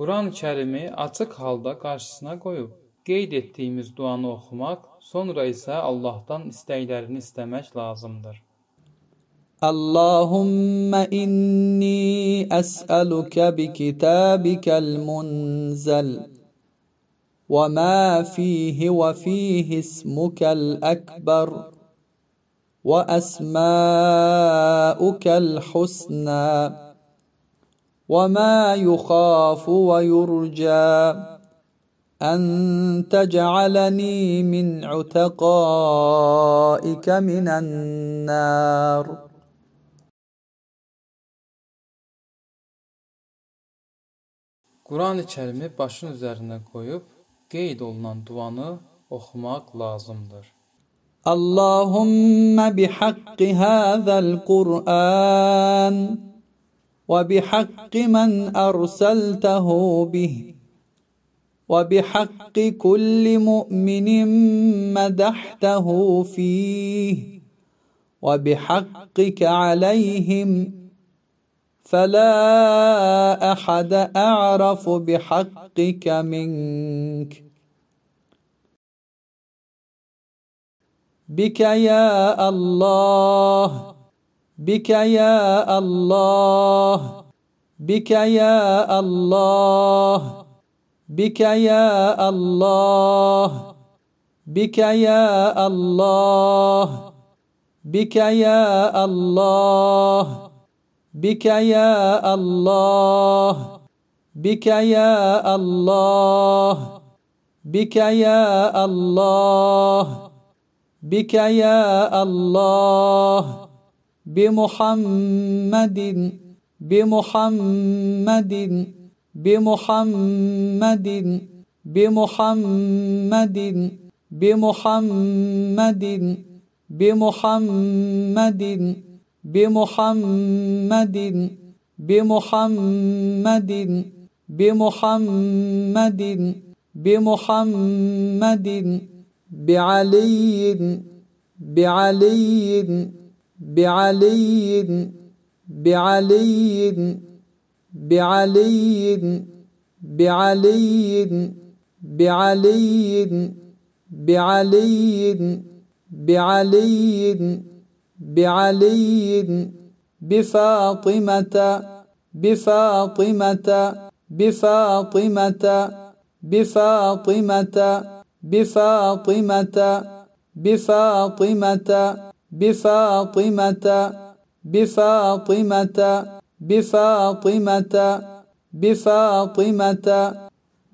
Quran-ı Kərimi açıq halda qarşısına qoyub, qeyd etdiyimiz duanı oxumaq, sonra isə Allahdan istəklərini istəmək lazımdır. اللهم إني أسألك بكتابك المنزل وما فيه وفيه اسمك الأكبر وأسماؤك الحسنى وما يخاف ويرجى أن تجعلني من عتقائك من النار Kur'an-ı Kerim'i başın üzerine koyup qeyd olunan duanı oxumaq lazımdır. Allahumme bihakki hazal Kur'an وبحق من أرسلته به وبحق كل مؤمن مدحته فيه وبحقك عليهم فلا أحد أعرف بحقك منك بك يا الله بك يا الله بك يا الله بك يا الله بك يا الله بك يا الله بك يا الله بك يا الله بك يا الله بك يا الله بمحمد بمحمد بمحمد بمحمد بمحمد بمحمد بمحمد بمحمد بمحمد بمحمد بعلي بعلي بعلي بعلي بعلي بعلي بعلي بعلي بعلي بعلي بفاطمة بفاطمة بفاطمة بفاطمة بفاطمة بفاطمة بفاطمة بفاطمة بفاطمة بفاطمة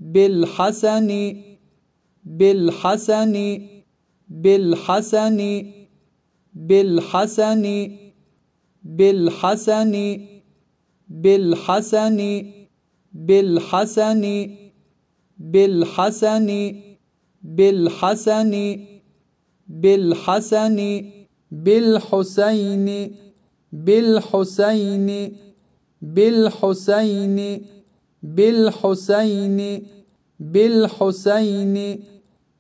بالحسن بالحسن بالحسن بالحسن بالحسن بالحسن بالحسن بالحسن بالحسن بالحسن بالحسين بالحسين بالحسين بالحسين بالحسين بالحسين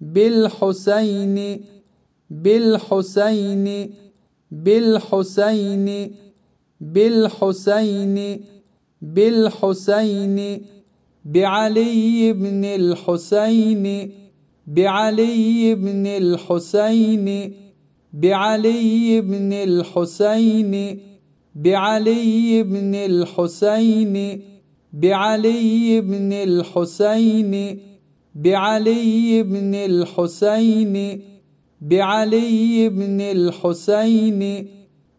بالحسين بالحسين بالحسين بالحسين بعلي بن الحسين بعلي بن الحسين بعلي بن الحسين بعلي بن الحسين بعلي بن الحسين بعلي بن الحسين بعلي بن الحسين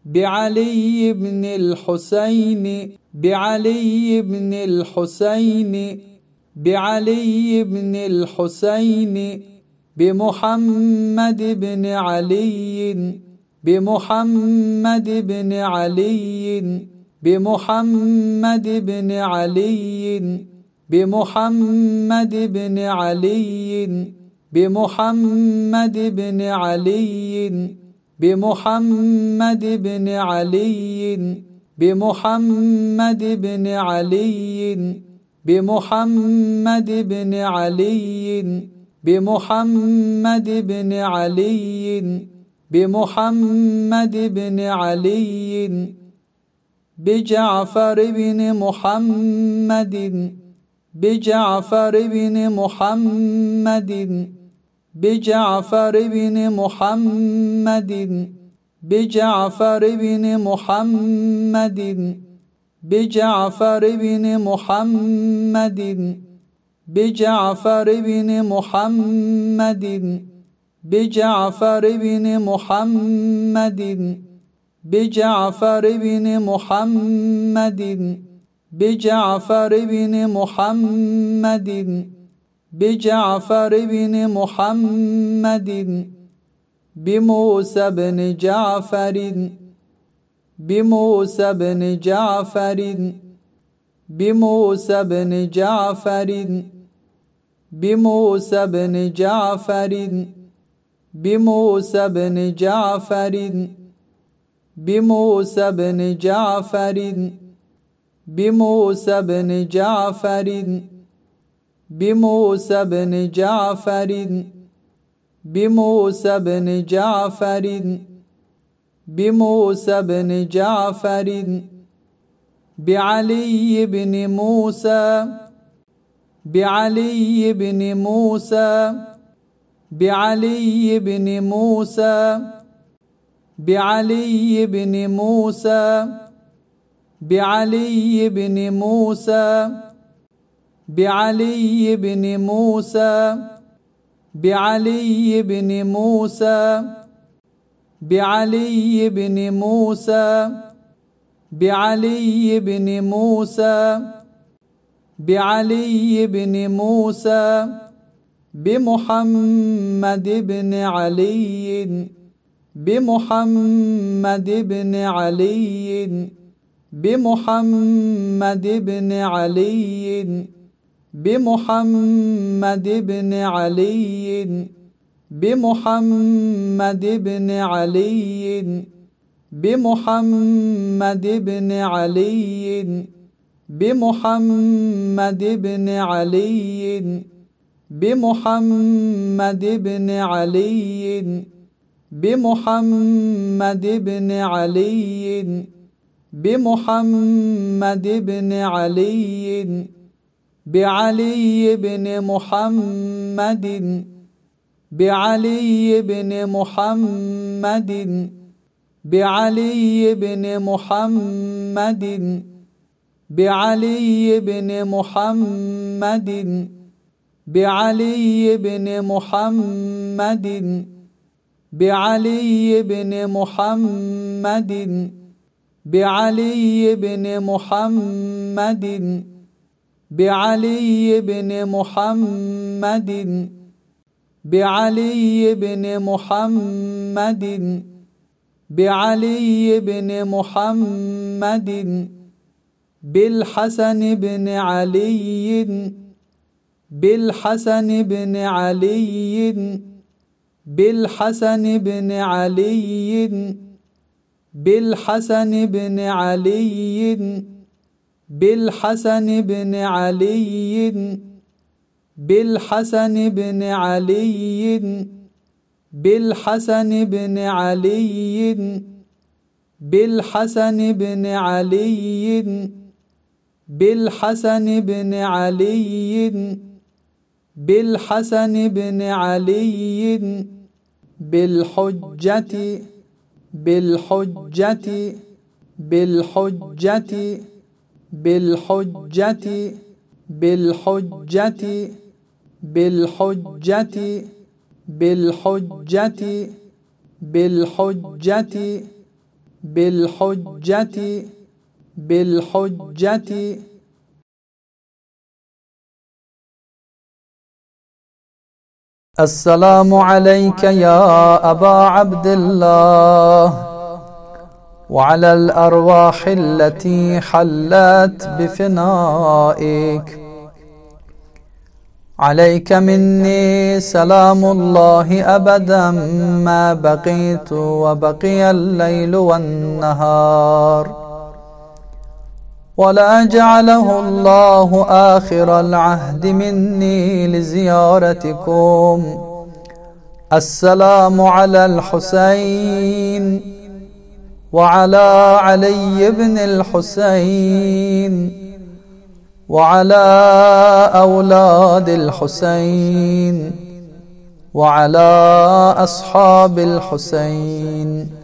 بعلي بن الحسين بعلي بن الحسين بعلي بن الحسين بمحمد بن علي بمحمد بن علي بمحمد بن علي بمحمد بن علي بمحمد بن علي بمحمد بن علي بمحمد بن علي بمحمد بن علي بمحمد بن علي بمحمد بن علي بجعفر بن محمد بجعفر بن محمد بجعفر بن محمد بجعفر بن محمد بجعفر بن محمد بجعفر بن محمد بجعفر بن محمد بجعفر بن محمد بجعفر بن محمد بجعفر بن محمد بموسى بن جعفر بموسى بن جعفر بموسى بن جعفر بموسى بن جعفر بموسى بن جعفر بموسى بن جعفر بموسى بن جعفر بموسى بن جعفر بموسى بن جعفر بموسى بن جعفر بعلي بن موسى بعلي بن موسى بعلي بن موسى بعلي بن موسى بعلي بن موسى بعلي بن موسى بعلي بن موسى بعلي بن موسى بعلي بن موسى بعلي بن موسى بمحمد بن علي بمحمد بن علي بمحمد بن علي بمحمد بن علي بمحمد بن علي بمحمد بن علي بمحمد بن علي بمحمد بن علي بمحمد بن علي بمحمد بن علي بعلي بن محمد بعلي بن محمد بعلي بن محمد بعلي بن محمد بعلي بن محمد بعلي بن محمد بعلي بن محمد بعلي بن محمد بعلي بن محمد بعلي بن محمد بالحسن بن علي بالحسن بن علي بالحسن بن علي بالحسن بن علي بالحسن بن علي بالحسن بن علي بالحسن بن علي بالحسن بن علي بالحسن بن علي بالحسن بن علي بالحجة بالحجة بالحجة بالحجة بالحجة بالحجة بالحجة بالحجة بالحجة بالحجة السلام عليك يا أبا عبد الله وعلى الأرواح التي حلت بفنائك عليك مني سلام الله أبدا ما بقيت وبقي الليل والنهار ولا جعله الله آخر العهد مني لزيارتكم السلام على الحسين وعلى علي بن الحسين وعلى أولاد الحسين وعلى أصحاب الحسين